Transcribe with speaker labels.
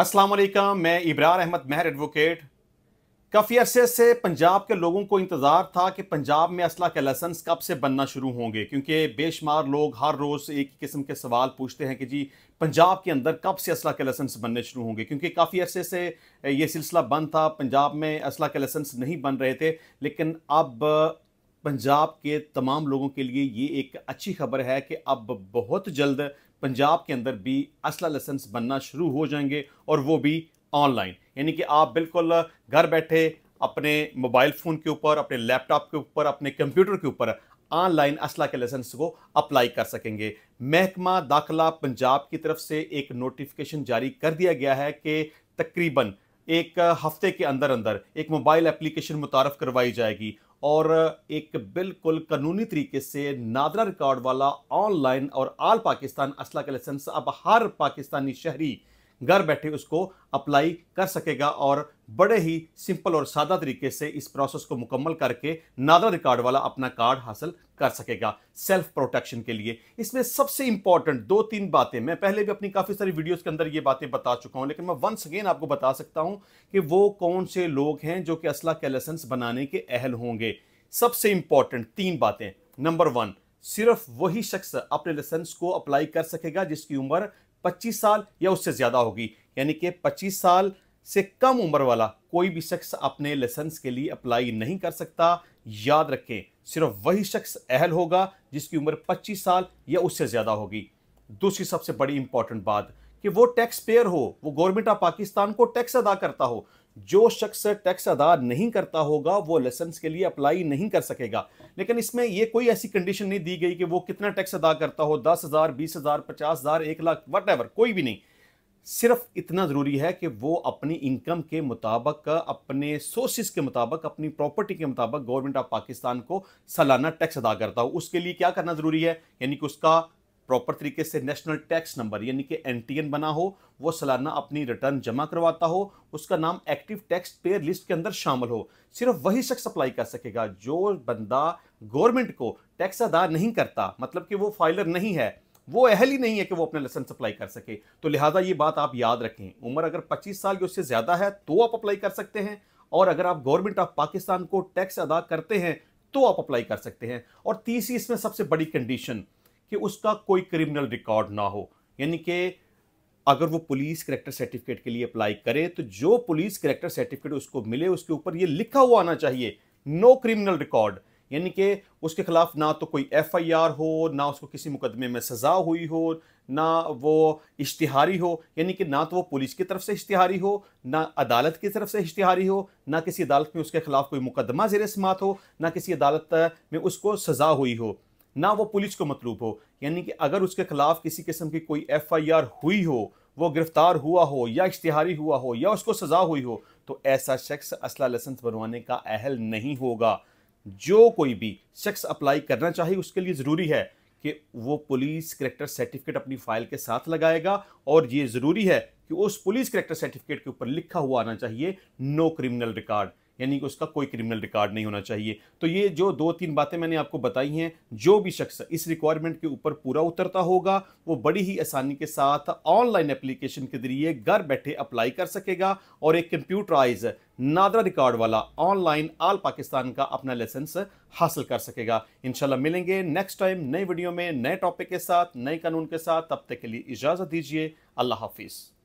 Speaker 1: अस्सलाम वालेकुम मैं इब्रार अहमद महर एडवोकेट काफ़ी अरसे से पंजाब के लोगों को इंतज़ार था कि पंजाब में असला के लेसन्स कब से बनना शुरू होंगे क्योंकि बेशुमार लोग हर रोज़ एक ही किस्म के सवाल पूछते हैं कि जी पंजाब के अंदर कब से असला के लेसन्स बनने शुरू होंगे क्योंकि काफ़ी अरसे से ये सिलसिला बंद था पंजाब में असला के लेसन्स नहीं बन रहे थे लेकिन अब पंजाब के तमाम लोगों के लिए ये एक अच्छी खबर है कि अब बहुत जल्द पंजाब के अंदर भी असला लेसन्स बनना शुरू हो जाएंगे और वो भी ऑनलाइन यानी कि आप बिल्कुल घर बैठे अपने मोबाइल फ़ोन के ऊपर अपने लैपटॉप के ऊपर अपने कंप्यूटर के ऊपर ऑनलाइन असला के लेसन्स को अप्लाई कर सकेंगे महकमा दाखिला पंजाब की तरफ से एक नोटिफिकेशन जारी कर दिया गया है कि तकरीबन एक हफ्ते के अंदर अंदर एक मोबाइल एप्लीकेशन मुतारफ़ करवाई जाएगी और एक बिल्कुल कानूनी तरीके से नादरा रिकॉर्ड वाला ऑनलाइन और आल पाकिस्तान असला का लाइसेंस अब हर पाकिस्तानी शहरी घर बैठे उसको अप्लाई कर सकेगा और बड़े ही सिंपल और सादा तरीके से इस प्रोसेस को मुकम्मल करके नादा रिकॉर्ड वाला अपना कार्ड हासिल कर सकेगा सेल्फ प्रोटेक्शन के लिए इसमें सबसे इंपॉर्टेंट दो तीन बातें मैं पहले भी अपनी काफ़ी सारी वीडियोस के अंदर ये बातें बता चुका हूं लेकिन मैं वंस अगेन आपको बता सकता हूं कि वो कौन से लोग हैं जो कि असला के लाइसेंस बनाने के अहल होंगे सबसे इंपॉर्टेंट तीन बातें नंबर वन सिर्फ वही शख्स अपने लाइसेंस को अप्लाई कर सकेगा जिसकी उम्र 25 साल या उससे ज़्यादा होगी यानी कि 25 साल से कम उम्र वाला कोई भी शख्स अपने लाइसेंस के लिए अप्लाई नहीं कर सकता याद रखें सिर्फ वही शख्स अहल होगा जिसकी उम्र 25 साल या उससे ज़्यादा होगी दूसरी सबसे बड़ी इंपॉर्टेंट बात कि वो टैक्स पेयर हो वो गवर्नमेंट ऑफ पाकिस्तान को टैक्स अदा करता हो जो शख्स टैक्स अदा नहीं करता होगा वो लाइसेंस के लिए अप्लाई नहीं कर सकेगा लेकिन इसमें ये कोई ऐसी कंडीशन नहीं दी गई कि वो कितना टैक्स अदा करता हो दस हज़ार बीस हज़ार पचास हज़ार एक लाख वट कोई भी नहीं सिर्फ इतना ज़रूरी है कि वो अपनी इनकम के मुताबिक अपने सोर्सेज के मुताबिक अपनी प्रॉपर्टी के मुताबिक गवर्नमेंट ऑफ पाकिस्तान को सालाना टैक्स अदा करता हो उसके लिए क्या करना ज़रूरी है यानी कि उसका प्रॉपर तरीके से नेशनल टैक्स नंबर यानी कि एनटीएन बना हो वो सालाना अपनी रिटर्न जमा करवाता हो उसका नाम एक्टिव टैक्स पेयर लिस्ट के अंदर शामिल हो सिर्फ वही शख्स अप्लाई कर सकेगा जो बंदा गवर्नमेंट को टैक्स अदा नहीं करता मतलब कि वो फाइलर नहीं है वो अहल ही नहीं है कि वो अपना लाइसेंस अप्लाई कर सके तो लिहाजा ये बात आप याद रखें उम्र अगर 25 साल या उससे ज़्यादा है तो आप अप्लाई कर सकते हैं और अगर आप गवर्नमेंट ऑफ पाकिस्तान को टैक्स अदा करते हैं तो आप अप्लाई कर सकते हैं और तीसरी इसमें सबसे बड़ी कंडीशन कि उसका कोई क्रिमिनल रिकॉर्ड ना हो यानी कि अगर वो पुलिस करेक्टर सर्टिफिकेट के लिए अप्लाई करे तो जो पुलिस करेक्टर सर्टिफिकेट उसको मिले उसके ऊपर ये लिखा हुआ आना चाहिए नो क्रिमिनल रिकॉर्ड यानी कि उसके खिलाफ ना तो कोई एफआईआर हो ना उसको किसी मुकदमे में सज़ा हुई हो ना वो इश्तिहारी हो यानी कि ना तो वो पुलिस की तरफ से इश्तिहारी हो ना अदालत की तरफ से इश्तिहारी हो ना किसी अदालत में उसके खिलाफ कोई मुकदमा जेर समात हो ना किसी अदालत में उसको सज़ा हुई हो ना वो पुलिस को मतलूब हो यानी कि अगर उसके खिलाफ किसी किस्म की कोई एफ आई आर हुई हो वो गिरफ्तार हुआ हो या इश्तिहारी हुआ हो या उसको सज़ा हुई हो तो ऐसा शख्स असला लाइसेंस बनवाने का अहल नहीं होगा जो कोई भी शख्स अप्लाई करना चाहिए उसके लिए ज़रूरी है कि वो पुलिस करेक्टर सर्टिफिकेट अपनी फ़ाइल के साथ लगाएगा और ये ज़रूरी है कि उस पुलिस करेक्टर सर्टिफिकेट के ऊपर लिखा हुआ आना चाहिए नो क्रिमिनल रिकॉर्ड यानी कि उसका कोई क्रिमिनल रिकॉर्ड नहीं होना चाहिए तो ये जो दो तीन बातें मैंने आपको बताई हैं जो भी शख्स इस रिक्वायरमेंट के ऊपर पूरा उतरता होगा वो बड़ी ही आसानी के साथ ऑनलाइन एप्लीकेशन के जरिए घर बैठे अप्लाई कर सकेगा और एक कंप्यूटराइज नादरा रिकॉर्ड वाला ऑनलाइन आल पाकिस्तान का अपना लाइसेंस हासिल कर सकेगा इंशाल्लाह मिलेंगे नेक्स्ट टाइम नई वीडियो में नए टॉपिक के साथ नए कानून के साथ तब तक के लिए इजाज़त दीजिए अल्लाह हाफिज़